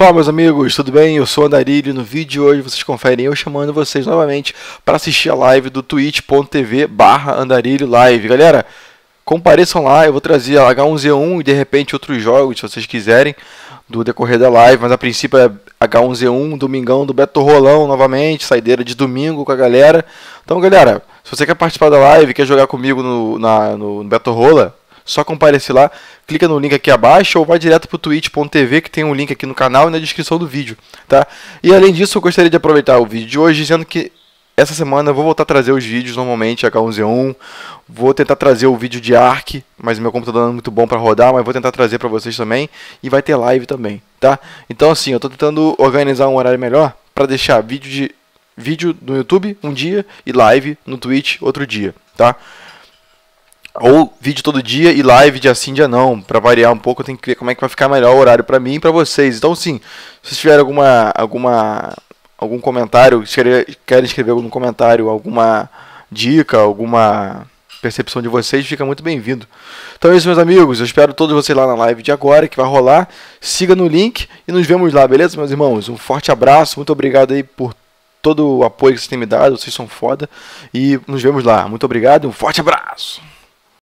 Fala meus amigos, tudo bem? Eu sou o Andarilho e no vídeo de hoje vocês conferem eu chamando vocês novamente para assistir a live do twitch.tv barra Andarilho Live. Galera, compareçam lá, eu vou trazer H1Z1 e de repente outros jogos, se vocês quiserem, do decorrer da live, mas a princípio é H1Z1, Domingão do Beto Rolão novamente, saideira de domingo com a galera. Então galera, se você quer participar da live, quer jogar comigo no, na, no, no Beto Rola, só comparecer lá, clica no link aqui abaixo ou vai direto para o twitch.tv que tem um link aqui no canal e na descrição do vídeo, tá? E além disso, eu gostaria de aproveitar o vídeo de hoje dizendo que essa semana eu vou voltar a trazer os vídeos normalmente, H1Z1. Vou tentar trazer o vídeo de ARC, mas meu computador não é muito bom para rodar, mas vou tentar trazer para vocês também. E vai ter live também, tá? Então assim, eu estou tentando organizar um horário melhor para deixar vídeo de vídeo no YouTube um dia e live no Twitch outro dia, tá? ou vídeo todo dia e live de assim dia não, para variar um pouco, eu tenho que ver como é que vai ficar melhor o horário para mim e para vocês. Então, sim, se vocês tiverem alguma alguma algum comentário, se querem escrever algum comentário, alguma dica, alguma percepção de vocês, fica muito bem-vindo. Então é isso, meus amigos. Eu espero todos vocês lá na live de agora, que vai rolar. Siga no link e nos vemos lá, beleza, meus irmãos? Um forte abraço, muito obrigado aí por todo o apoio que vocês têm me dado. Vocês são foda. E nos vemos lá. Muito obrigado, um forte abraço!